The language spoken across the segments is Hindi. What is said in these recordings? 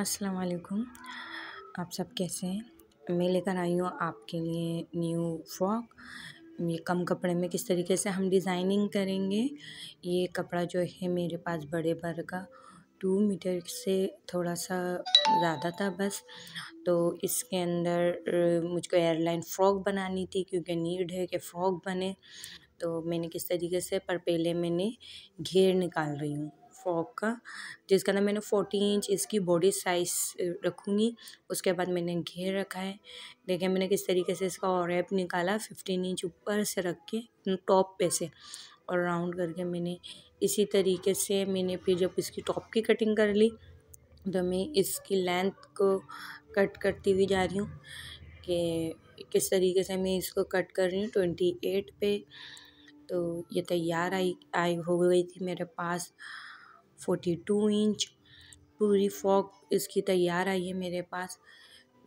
असलकुम आप सब कैसे हैं मैं लेकर आई हूँ आपके लिए न्यू फ्रॉक ये कम कपड़े में किस तरीके से हम डिज़ाइनिंग करेंगे ये कपड़ा जो है मेरे पास बड़े भर का टू मीटर से थोड़ा सा ज़्यादा था बस तो इसके अंदर मुझको एयरलाइन फ़्रॉक बनानी थी क्योंकि नीड है कि फ़्रॉक बने तो मैंने किस तरीके से पर पहले मैंने घेर निकाल रही हूँ फ्रॉक का जिसके अंदर मैंने फोर्टी इंच इसकी बॉडी साइज़ रखूँगी उसके बाद मैंने घेर रखा है देखिए मैंने किस तरीके से इसका और रैप निकाला फिफ्टीन इंच ऊपर से रख के टॉप पे से और राउंड करके मैंने इसी तरीके से मैंने फिर जब इसकी टॉप की कटिंग कर ली तो मैं इसकी लेंथ को कट करती हुई जा रही हूँ कि किस तरीके से मैं इसको कट कर रही हूँ ट्वेंटी एट पे तो ये तैयार आई आई हो गई थी मेरे पास फोर्टी टू इंच पूरी फ्रॉक इसकी तैयार आई है मेरे पास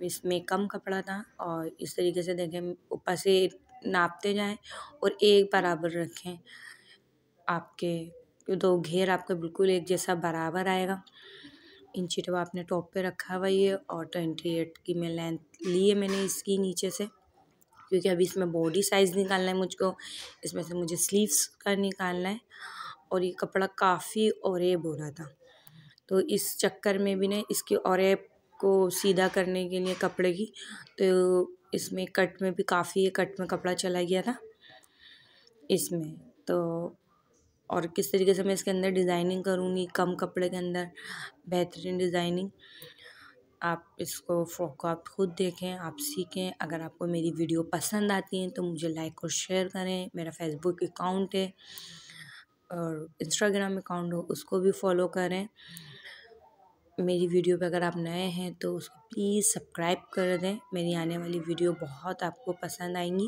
इसमें कम कपड़ा था और इस तरीके से देखें ऊपर से नापते जाएं और एक बराबर रखें आपके दो घेर आपका बिल्कुल एक जैसा बराबर आएगा इंची चीटों आपने टॉप पे रखा हुआ ये और ट्वेंटी एट की मैं लेंथ ली है मैंने इसकी नीचे से क्योंकि अभी इसमें बॉडी साइज़ निकालना है मुझको इसमें से मुझे स्लीव्स का निकालना है और ये कपड़ा काफ़ी औरब हो रहा था तो इस चक्कर में भी ना इसके औरब को सीधा करने के लिए कपड़े की तो इसमें कट में भी काफ़ी कट में कपड़ा चला गया था इसमें तो और किस तरीके से मैं इसके अंदर डिज़ाइनिंग करूँगी कम कपड़े के अंदर बेहतरीन डिज़ाइनिंग आप इसको फ्रॉक को आप खुद देखें आप सीखें अगर आपको मेरी वीडियो पसंद आती है तो मुझे लाइक और शेयर करें मेरा फेसबुक अकाउंट है और इंस्टाग्राम अकाउंट हो उसको भी फॉलो करें मेरी वीडियो पे अगर आप नए हैं तो उसको प्लीज़ सब्सक्राइब कर दें मेरी आने वाली वीडियो बहुत आपको पसंद आएंगी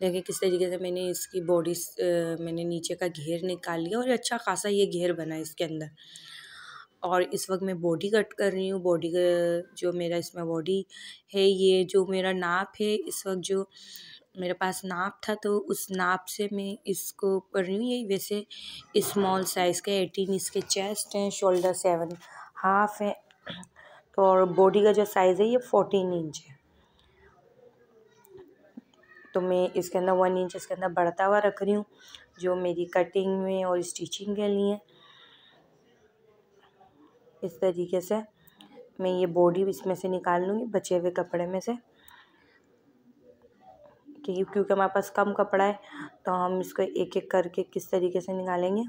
देखिए किस तरीके से मैंने इसकी बॉडी मैंने नीचे का घेर निकाल लिया और अच्छा खासा ये घेर बना इसके अंदर और इस वक्त मैं बॉडी कट कर रही हूँ बॉडी का जो मेरा इसमें बॉडी है ये जो मेरा नाप है इस वक्त जो मेरे पास नाप था तो उस नाप से मैं इसको कर रही हूँ वैसे इस्मॉल साइज़ के एटीन इसके चेस्ट हैं शोल्डर सेवन हाफ है तो और बॉडी का जो साइज़ है ये फोर्टीन इंच है तो मैं इसके अंदर वन इंच इसके अंदर बढ़ता हुआ रख रही हूँ जो मेरी कटिंग में और स्टिचिंग के लिए इस तरीके से मैं ये बॉडी इसमें से निकाल लूँगी बचे हुए कपड़े में से है क्योंकि हमारे पास कम कपड़ा है तो हम इसको एक एक करके किस तरीके से निकालेंगे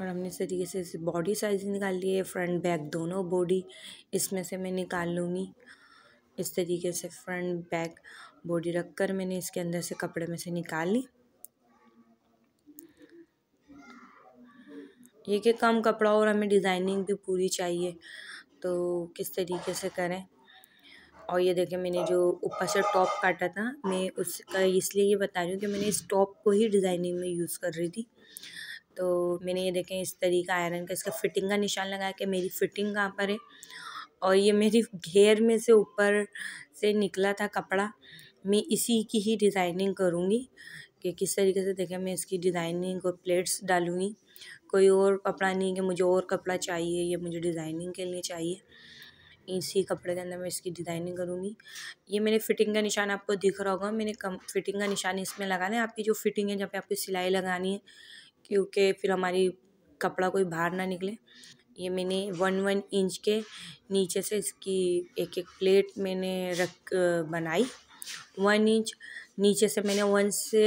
और हमने इस तरीके से इसे बॉडी साइज निकाल लिए फ्रंट बैक दोनों बॉडी इसमें से मैं निकाल लूँगी इस तरीके से फ्रंट बैक बॉडी रखकर मैंने इसके अंदर से कपड़े में से निकाल ली ये कि कम कपड़ा और हमें डिज़ाइनिंग भी पूरी चाहिए तो किस तरीके से करें और ये देखें मैंने जो ऊपर से टॉप काटा था मैं उसका इसलिए ये बता रही हूँ कि मैंने इस टॉप को ही डिज़ाइनिंग में यूज़ कर रही थी तो मैंने ये देखें इस तरीका आयरन का इसका फिटिंग का निशान लगाया कि मेरी फिटिंग कहाँ पर है और ये मेरी घेर में से ऊपर से निकला था कपड़ा मैं इसी की ही डिज़ाइनिंग करूँगी कि किस तरीके से देखें मैं इसकी डिज़ाइनिंग को प्लेट्स डालूँगी कोई और कपड़ा नहीं कि मुझे और कपड़ा चाहिए या मुझे डिज़ाइनिंग के लिए चाहिए इसी कपड़े के अंदर मैं इसकी डिज़ाइनिंग करूँगी ये मेरे फिटिंग का निशान आपको दिख रहा होगा मैंने कम फिटिंग का निशान इसमें लगाना है आपकी जो फिटिंग है जहाँ पे आपकी सिलाई लगानी है क्योंकि फिर हमारी कपड़ा कोई बाहर ना निकले ये मैंने वन वन इंच के नीचे से इसकी एक एक प्लेट मैंने रख बनाई वन इंच नीचे से मैंने वन से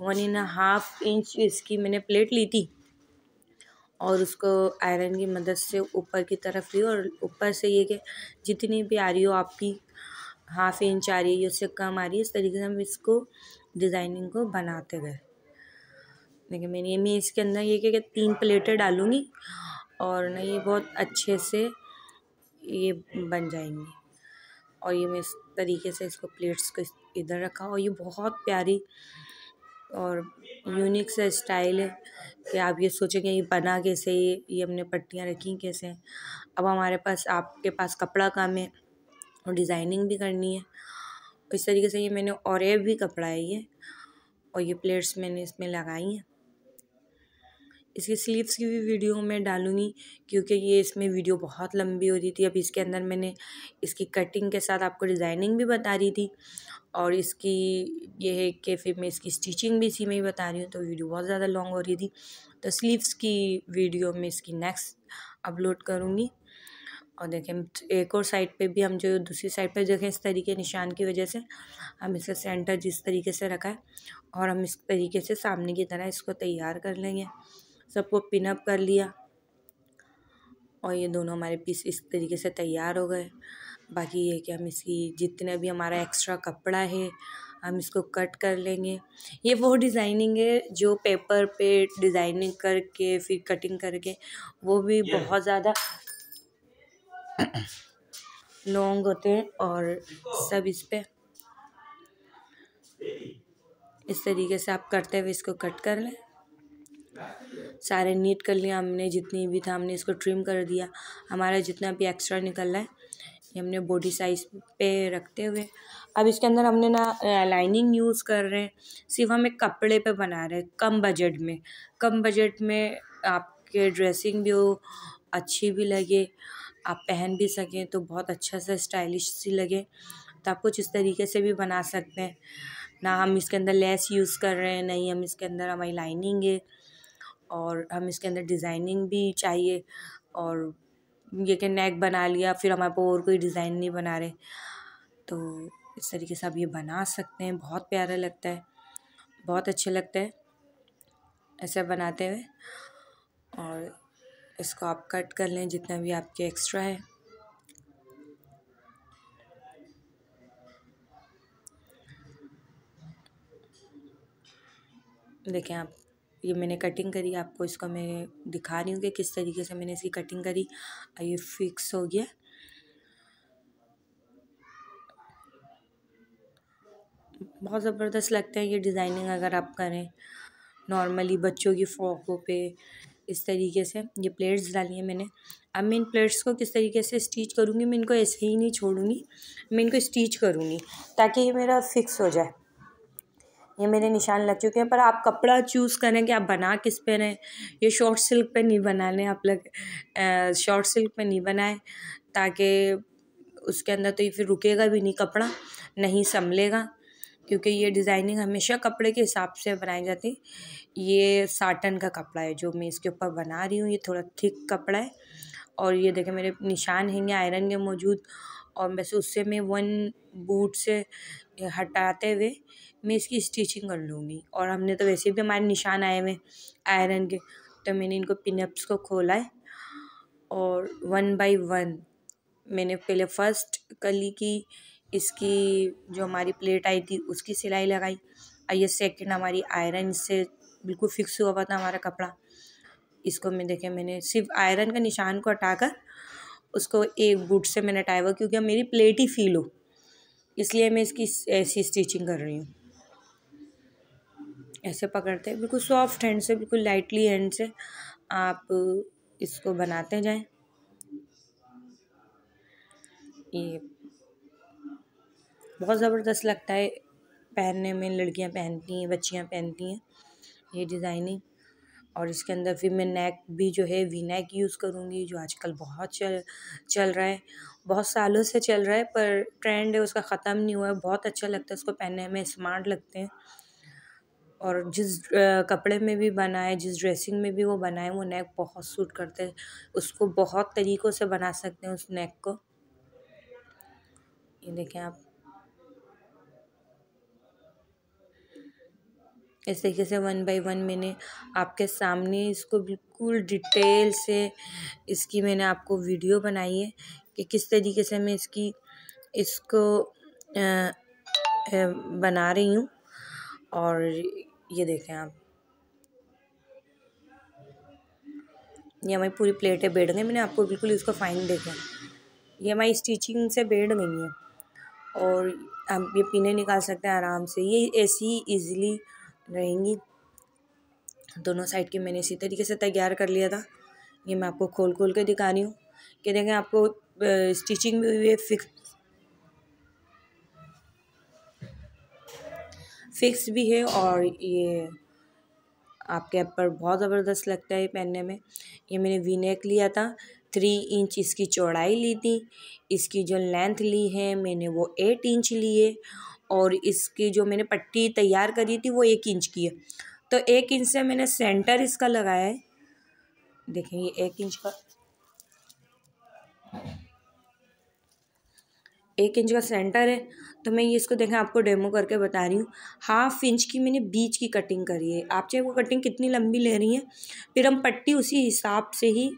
वन एंड हाफ इंच इसकी मैंने प्लेट ली थी और उसको आयरन की मदद से ऊपर की तरफ ली और ऊपर से ये कि जितनी भी आ रही हो आपकी हाफ इंच आ रही है उससे कम आ रही है इस तरीके से हम इसको डिज़ाइनिंग को बनाते गए देखिए मैंने ये मैं इसके अंदर ये क्या तीन प्लेटें डालूँगी और ना ये बहुत अच्छे से ये बन जाएंगी और ये मैं इस तरीके से इसको प्लेट्स को इधर रखा और ये बहुत प्यारी और यूनिक सा स्टाइल है कि आप ये सोचेंगे ये बना कैसे ये ये हमने पट्टियाँ रखी कैसे अब हमारे पास आपके पास कपड़ा काम है और डिज़ाइनिंग भी करनी है इस तरीके से ये मैंने और भी कपड़ा है ये और ये प्लेट्स मैंने इसमें लगाई हैं इसकी स्लीव्स की भी वीडियो मैं डालूंगी क्योंकि ये इसमें वीडियो बहुत लंबी हो रही थी अब इसके अंदर मैंने इसकी कटिंग के साथ आपको डिज़ाइनिंग भी बता रही थी और इसकी ये है कि फिर मैं इसकी स्टिचिंग भी इसी में ही बता रही हूँ तो वीडियो बहुत ज़्यादा लॉन्ग हो रही थी तो स्लीव्स की वीडियो मैं इसकी नेक्स्ट अपलोड करूँगी और देखें एक और साइड पे भी हम जो दूसरी साइड पे देखें इस तरीके निशान की वजह से हम इसका सेंटर जिस तरीके से रखा है और हम इस तरीके से सामने की तरह इसको तैयार कर लेंगे सबको पिनअप कर लिया और ये दोनों हमारे पीस इस तरीके से तैयार हो गए बाकी ये कि हम इसकी जितने भी हमारा एक्स्ट्रा कपड़ा है हम इसको कट कर लेंगे ये वो डिज़ाइनिंग है जो पेपर पे डिज़ाइनिंग करके फिर कटिंग करके वो भी बहुत ज़्यादा लॉन्ग होते हैं और सब इस पर इस तरीके से आप करते हुए इसको कट कर लें सारे नीट कर लिया हमने जितनी भी था हमने इसको ट्रिम कर दिया हमारा जितना भी एक्स्ट्रा निकल रहा है ये हमने बॉडी साइज पे रखते हुए अब इसके अंदर हमने ना लाइनिंग यूज़ कर रहे हैं सिर्फ हम एक कपड़े पे बना रहे हैं कम बजट में कम बजट में आपके ड्रेसिंग भी हो अच्छी भी लगे आप पहन भी सकें तो बहुत अच्छा सा स्टाइलिश सी लगे तो आप कुछ इस तरीके से भी बना सकते हैं ना हम इसके अंदर लेस यूज़ कर रहे हैं नहीं हम इसके अंदर हमारी लाइनिंग है और हम इसके अंदर डिज़ाइनिंग भी चाहिए और ये कि नेक बना लिया फिर हमारे पास और कोई डिज़ाइन नहीं बना रहे तो इस तरीके से आप ये बना सकते हैं बहुत प्यारा लगता है बहुत अच्छे लगते हैं ऐसे बनाते हुए और इसको आप कट कर लें जितना भी आपके एक्स्ट्रा है देखें आप ये मैंने कटिंग करी आपको इसका मैं दिखा रही हूँ कि किस तरीके से मैंने इसकी कटिंग करी ये फिक्स हो गया बहुत ज़बरदस्त लगते हैं ये डिज़ाइनिंग अगर आप करें नॉर्मली बच्चों की फ्रॉकों पे इस तरीके से ये प्लेट्स डाली हैं मैंने अब मैं इन प्लेट्स को किस तरीके से स्टिच करूँगी मैं इनको ऐसे ही नहीं छोड़ूंगी मैं इनको स्टिच करूँगी ताकि ये मेरा फिक्स हो जाए ये मेरे निशान लग चुके हैं पर आप कपड़ा चूज़ करें कि आप बना किस पे रहें ये शॉर्ट सिल्क पे नहीं बना लें आप लग शॉर्ट सिल्क पे नहीं बनाएं ताकि उसके अंदर तो ये फिर रुकेगा भी नहीं कपड़ा नहीं संभलेगा क्योंकि ये डिज़ाइनिंग हमेशा कपड़े के हिसाब से बनाई जाती ये साटन का कपड़ा है जो मैं इसके ऊपर बना रही हूँ ये थोड़ा थिक कपड़ा है और ये देखें मेरे निशान हैं आयरन के मौजूद और बस उससे मैं वन बूट से हटाते हुए मैं इसकी स्टिचिंग कर लूँगी और हमने तो वैसे भी हमारे निशान आए हुए आयरन के तो मैंने इनको पिनअप्स को खोला है और वन बाय वन मैंने पहले फर्स्ट कली की इसकी जो हमारी प्लेट आई थी उसकी सिलाई लगाई और ये सेकेंड हमारी आयरन से बिल्कुल फिक्स हुआ हुआ था हमारा कपड़ा इसको मैं देखे मैंने सिर्फ आयरन का निशान को हटाकर उसको एक गुट से मैंने हटाया हुआ क्योंकि अब मेरी प्लेट ही फील हो इसलिए मैं इसकी ऐसी स्टिचिंग कर रही हूँ ऐसे पकड़ते हैं बिल्कुल सॉफ्ट हैंड से बिल्कुल लाइटली हैंड से आप इसको बनाते जाएं ये बहुत ज़बरदस्त लगता है पहनने में लड़कियाँ पहनती हैं बच्चियाँ पहनती हैं ये डिज़ाइनिंग और इसके अंदर फिर मैं नेक भी जो है वी नेक यूज़ करूँगी जो आजकल बहुत चल चल रहा है बहुत सालों से चल रहा है पर ट्रेंड है उसका ख़त्म नहीं हुआ है बहुत अच्छा लगता है उसको पहनने में स्मार्ट लगते हैं और जिस कपड़े में भी बनाए जिस ड्रेसिंग में भी वो बनाए वो नेक बहुत सूट करते हैं उसको बहुत तरीक़ों से बना सकते हैं उस नेक को ये देखें आप इस तरीके से वन बाई वन मैंने आपके सामने इसको बिल्कुल डिटेल से इसकी मैंने आपको वीडियो बनाई है कि किस तरीके से मैं इसकी इसको बना रही हूँ और ये देखें आप ये हमारी पूरी प्लेटें बैठ गई मैंने आपको बिल्कुल इसको फाइन देखा ये हमारी स्टिचिंग से बैठ गई है और आप ये पीने निकाल सकते हैं आराम से ये ऐसी ईजिली रहेंगी दोनों साइड के मैंने इसी तरीके से तैयार कर लिया था ये मैं आपको खोल खोल के दिखा रही हूँ कि देखें आपको स्टिचिंग भी हुई है फिक्स फिक्स भी है और ये आपके ऐप पर बहुत ज़बरदस्त लगता है पहनने में ये मैंने वी नेक लिया था थ्री इंच इसकी चौड़ाई ली थी इसकी जो लेंथ ली है मैंने वो एट इंच ली है और इसकी जो मैंने पट्टी तैयार करी थी वो एक इंच की है तो एक इंच से मैंने सेंटर इसका लगाया है देखें ये एक इंच का एक इंच का सेंटर है तो मैं ये इसको देखें आपको डेमो करके बता रही हूँ हाफ इंच की मैंने बीच की कटिंग करी है आप चाहे वो कटिंग कितनी लंबी ले रही हैं फिर हम पट्टी उसी हिसाब से ही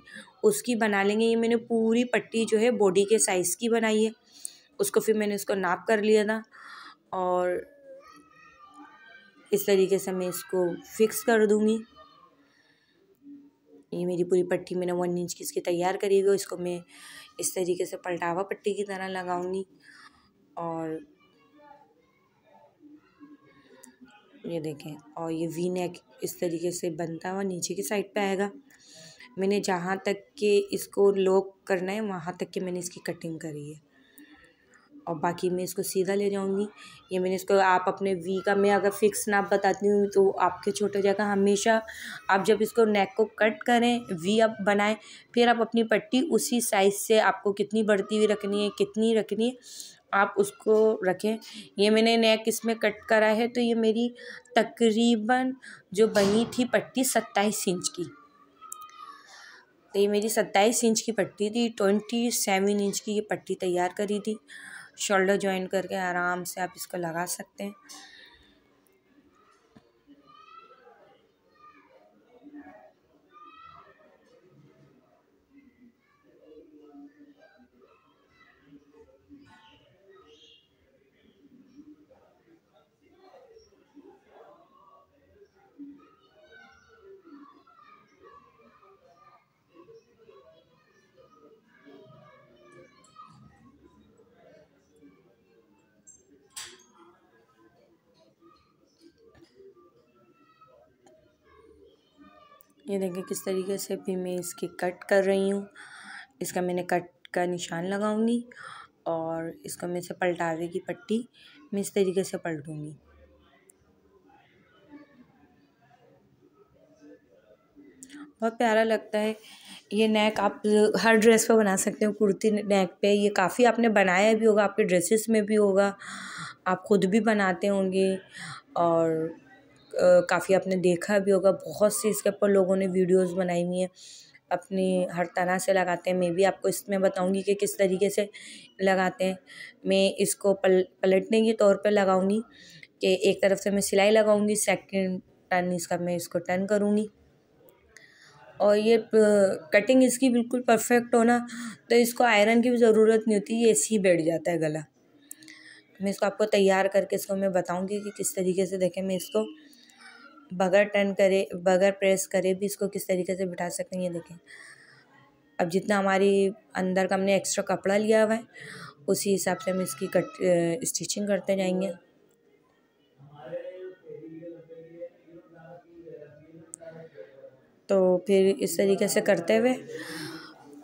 उसकी बना लेंगे ये मैंने पूरी पट्टी जो है बॉडी के साइज़ की बनाई है उसको फिर मैंने उसको नाप कर लिया था और इस तरीके से मैं इसको फिक्स कर दूँगी ये मेरी पूरी पट्टी मैंने वन इंच की इसकी तैयार करी हुई इसको मैं इस तरीके से पलटावा पट्टी की तरह लगाऊंगी और ये देखें और ये वी नेक इस तरीके से बनता हुआ नीचे की साइड पे आएगा मैंने जहाँ तक के इसको लॉक करना है वहाँ तक के मैंने इसकी कटिंग करी है और बाकी मैं इसको सीधा ले जाऊँगी ये मैंने इसको आप अपने वी का मैं अगर फिक्स नाप बताती हूँ तो आपके छोटे जगह हमेशा आप जब इसको नेक को कट करें वी आप बनाएं फिर आप अपनी पट्टी उसी साइज़ से आपको कितनी बढ़ती हुई रखनी है कितनी रखनी है आप उसको रखें ये मैंने नेक इसमें कट करा है तो ये मेरी तकरीबन जो बनी थी पट्टी सत्ताईस इंच की तो ये मेरी सत्ताईस इंच की पट्टी थी ट्वेंटी सेवन इंच की ये पट्टी तैयार करी थी शोल्डर जॉइन करके आराम से आप इसको लगा सकते हैं ये देखें किस तरीके से भी मैं इसकी कट कर रही हूँ इसका मैंने कट का निशान लगाऊंगी और इसको मैं से पलटावे की पट्टी मैं इस तरीके से पलटूंगी बहुत प्यारा लगता है ये नेक आप हर ड्रेस पे बना सकते हो कुर्ती नेक पे ये काफ़ी आपने बनाया भी होगा आपके ड्रेसेस में भी होगा आप ख़ुद भी बनाते होंगे और काफ़ी आपने देखा भी होगा बहुत सी इसके ऊपर लोगों ने वीडियोस बनाई हुई हैं अपनी हर तरह से लगाते हैं मैं भी आपको इसमें बताऊंगी कि किस तरीके से लगाते हैं मैं इसको पल पलटने के तौर पर लगाऊंगी कि एक तरफ से मैं सिलाई लगाऊंगी सेकंड टर्न इसका मैं इसको टर्न करूँगी और ये कटिंग इसकी बिल्कुल परफेक्ट होना तो इसको आयरन की भी ज़रूरत नहीं होती ये ऐसे ही बैठ जाता है गला मैं इसको आपको तैयार करके इसको मैं बताऊँगी कि किस तरीके से देखें मैं इसको बगैर टर्न करे बगैर प्रेस करे भी इसको किस तरीके से बिठा सकते हैं ये देखें अब जितना हमारी अंदर का हमने एक्स्ट्रा कपड़ा लिया हुआ है उसी हिसाब से हम इसकी कट स्टिचिंग करते जाएंगे तो फिर इस तरीके से करते हुए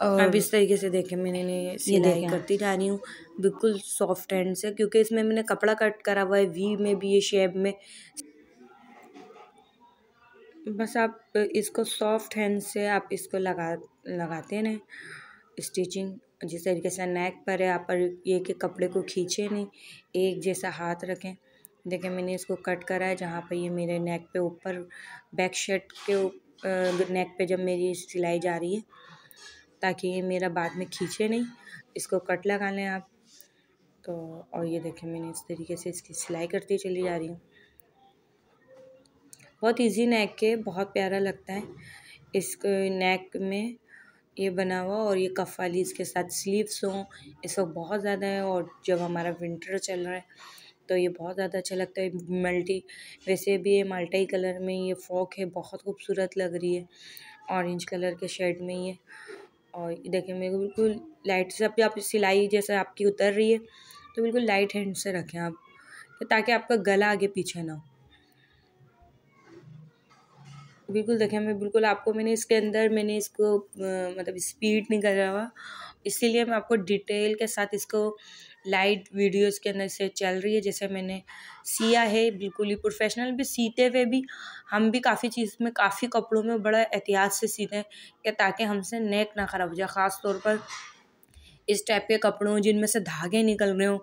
और अब इस तरीके से देखें मैंने सिलाई करती जा रही हूँ बिल्कुल सॉफ्ट हैंड से क्योंकि इसमें मैंने कपड़ा कट करा हुआ है वी में भी ये शेप में बस आप इसको सॉफ्ट हैंड से आप इसको लगा लगाते रहें स्टिचिंग जिस तरीके से नेक पर है आप ये के कपड़े को खींचे नहीं एक जैसा हाथ रखें देखें मैंने इसको कट करा है जहाँ पर ये मेरे नेक पे ऊपर बैक शर्ट के नेक पे जब मेरी सिलाई जा रही है ताकि ये मेरा बाद में खींचे नहीं इसको कट लगा लें आप तो और ये देखें मैंने इस तरीके से इसकी सिलाई करती चली जा रही हूँ बहुत इजी नेक के बहुत प्यारा लगता है इस नेक में ये बना हुआ और ये कफ वाली इसके साथ स्लीव्स हों इस वक्त बहुत ज़्यादा है और जब हमारा विंटर चल रहा है तो ये बहुत ज़्यादा अच्छा लगता है मल्टी वैसे भी ये मल्टी कलर में ये फ्रॉक है बहुत खूबसूरत लग रही है ऑरेंज कलर के शेड में ये और देखिए मेरे को बिल्कुल लाइट से अपनी आप सिलाई जैसे आपकी उतर रही है तो बिल्कुल लाइट हैंड से रखें आप ताकि आपका गला आगे पीछे ना हो बिल्कुल देखिए मैं बिल्कुल आपको मैंने इसके अंदर मैंने इसको मतलब स्पीड नहीं करा हुआ इसीलिए मैं आपको डिटेल के साथ इसको लाइट वीडियोस के अंदर से चल रही है जैसे मैंने सिया है बिल्कुल ही प्रोफेशनल भी सीते हुए भी हम भी काफ़ी चीज़ में काफ़ी कपड़ों में बड़ा एहतियात से सीते हैं कि ताकि हमसे नेक ना ख़राब हो जाए ख़ास तौर पर इस टाइप के कपड़ों जिनमें से धागे निकल रहे हों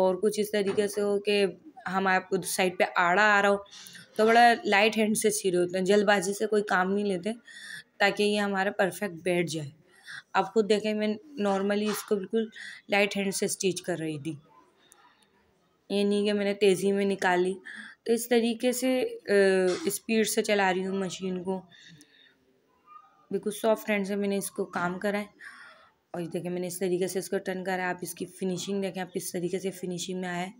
और कुछ इस तरीके से हो कि हम आपको साइड पे आड़ा आ रहा हो तो बड़ा लाइट हैंड से छीरे होते हैं जल्दबाजी से कोई काम नहीं लेते ताकि ये हमारा परफेक्ट बैठ जाए आप खुद देखें मैं नॉर्मली इसको बिल्कुल लाइट हैंड से स्टिच कर रही थी ये नहीं कि मैंने तेज़ी में निकाली तो इस तरीके से स्पीड से चला रही हूँ मशीन को बिल्कुल सॉफ्ट हैंड से मैंने इसको काम करा है और देखें मैंने इस तरीके से इसको टर्न करा आप इसकी फिनिशिंग देखें आप किस तरीके से फिनिशिंग में आया है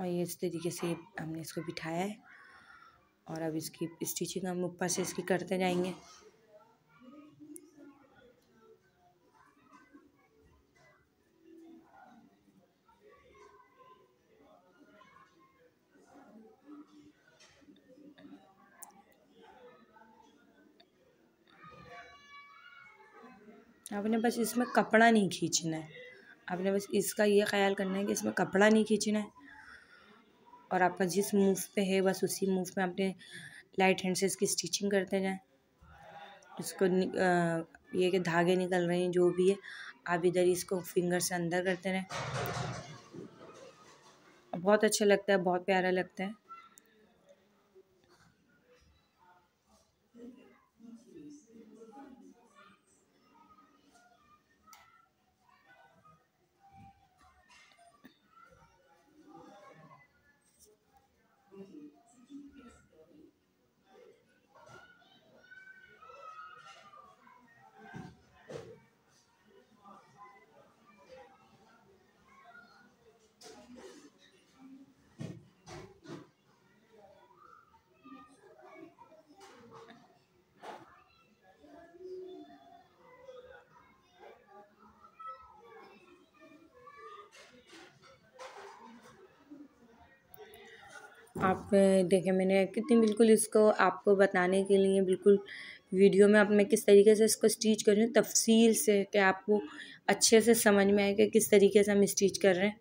और ये इस तरीके से हमने इसको बिठाया है और अब इसकी स्टिचिंग हम ऊपर से इसकी करते जाएंगे आपने बस इसमें कपड़ा नहीं खींचना है आपने बस इसका ये ख्याल करना है कि इसमें कपड़ा नहीं खींचना है और आपका जिस मूव पे है बस उसी मूव में आपने लाइट हैंड से इसकी स्टिचिंग करते जाएं इसको ये कि धागे निकल रहे हैं जो भी है आप इधर इसको फिंगर से अंदर करते रहें बहुत अच्छा लगता है बहुत प्यारा लगता है आप देखें मैंने कितनी बिल्कुल इसको आपको बताने के लिए बिल्कुल वीडियो में अब मैं किस तरीके से इसको स्टिच कर रही हूँ तफसील से कि आपको अच्छे से समझ में आए कि किस तरीके से हम स्टिच कर रहे हैं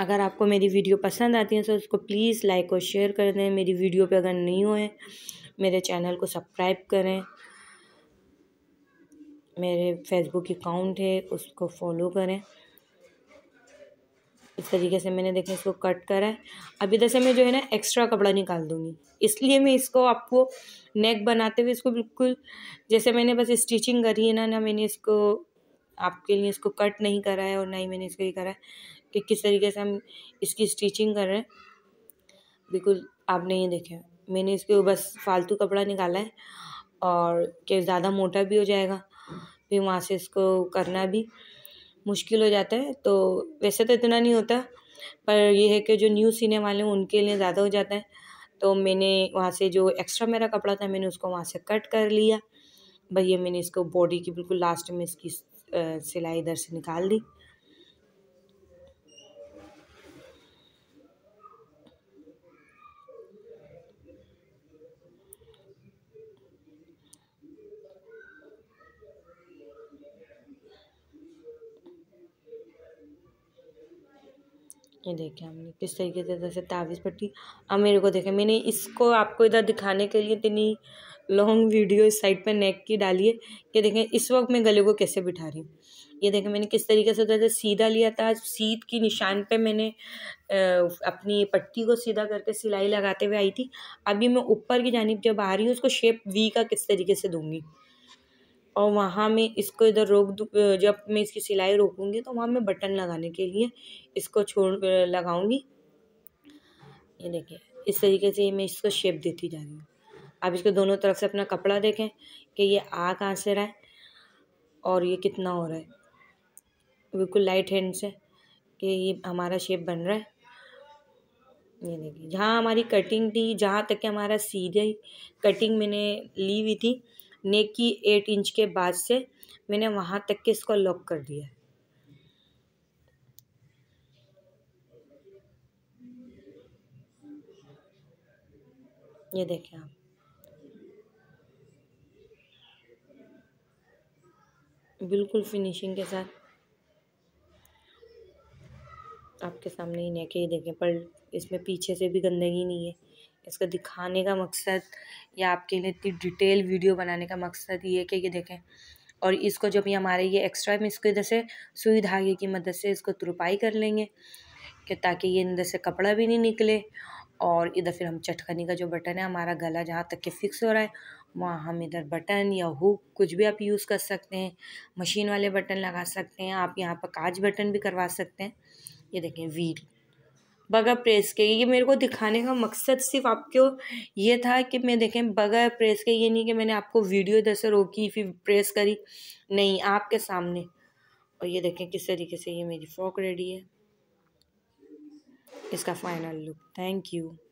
अगर आपको मेरी वीडियो पसंद आती है तो उसको प्लीज़ लाइक और शेयर कर दें मेरी वीडियो पे अगर नहीं हुए मेरे चैनल को सब्सक्राइब करें मेरे फेसबुक अकाउंट है उसको फॉलो करें इस तरीके से मैंने देखा इसको कट करा है अभी इधर से मैं जो है ना एक्स्ट्रा कपड़ा निकाल दूँगी इसलिए मैं इसको आपको नेक बनाते हुए इसको बिल्कुल जैसे मैंने बस स्टिचिंग करी है ना ना मैंने इसको आपके लिए इसको कट नहीं करा है और ना ही मैंने इसको ये करा है कि किस तरीके से हम इसकी स्टिचिंग कर रहे हैं बिल्कुल आपने ये देखे मैंने इसके बस फालतू कपड़ा निकाला है और कि ज़्यादा मोटा भी हो जाएगा फिर वहाँ से इसको करना भी मुश्किल हो जाता है तो वैसे तो इतना नहीं होता पर यह है कि जो न्यू सीने वाले हैं उनके लिए ज़्यादा हो जाता है तो मैंने वहाँ से जो एक्स्ट्रा मेरा कपड़ा था मैंने उसको वहाँ से कट कर लिया भैया मैंने इसको बॉडी की बिल्कुल लास्ट में इसकी सिलाई इधर से निकाल दी ये देखिए हमने किस तरीके से जैसे तावीज़ पट्टी अब मेरे को देखें मैंने इसको आपको इधर दिखाने के लिए इतनी लॉन्ग वीडियो इस साइड पर नेक की डाली है कि देखें इस वक्त मैं गले को कैसे बिठा रही हूँ ये देखें मैंने किस तरीके से जैसे सीधा लिया था सीध की निशान पे मैंने अपनी पट्टी को सीधा करके सिलाई लगाते हुए आई थी अभी मैं ऊपर की जानब जब आ रही हूँ उसको शेप वी का किस तरीके से दूँगी और वहाँ मैं इसको इधर रोक दूँ जब मैं इसकी सिलाई रोकूँगी तो वहाँ मैं बटन लगाने के लिए इसको छोड़ लगाऊँगी ये देखिए इस तरीके से मैं इसको शेप देती जा रही हूँ आप इसको दोनों तरफ से अपना कपड़ा देखें कि ये आ कहाँ से रहा है और ये कितना हो रहा है बिल्कुल लाइट हैंड से कि ये हमारा शेप बन रहा है ये देखिए जहाँ हमारी कटिंग थी जहाँ तक कि हमारा सीधे कटिंग मैंने ली हुई थी नेक की एट इंच के बाद से मैंने वहाँ तक के इसको लॉक कर दिया ये देखें आप बिल्कुल फिनिशिंग के साथ आपके सामने ही नेक ही देखें पर इसमें पीछे से भी गंदगी नहीं है इसको दिखाने का मकसद या आपके लिए इतनी डिटेल वीडियो बनाने का मकसद ये कि ये देखें और इसको जब ये हमारे ये एक्स्ट्रा में इसको इधर से सुई धागे की मदद से इसको तुरपाई कर लेंगे कि ताकि ये इधर से कपड़ा भी नहीं निकले और इधर फिर हम चटकनी का जो बटन है हमारा गला जहाँ तक के फिक्स हो रहा है वहाँ हम इधर बटन या हुक कुछ भी आप यूज़ कर सकते हैं मशीन वाले बटन लगा सकते हैं आप यहाँ पर काज बटन भी करवा सकते हैं ये देखें वील बगर प्रेस के ये मेरे को दिखाने का मकसद सिर्फ आपको ये था कि मैं देखें बगैर प्रेस के ये नहीं कि मैंने आपको वीडियो इधर से रोकी फिर प्रेस करी नहीं आपके सामने और ये देखें किस तरीके से ये मेरी फ्रॉक रेडी है इसका फाइनल लुक थैंक यू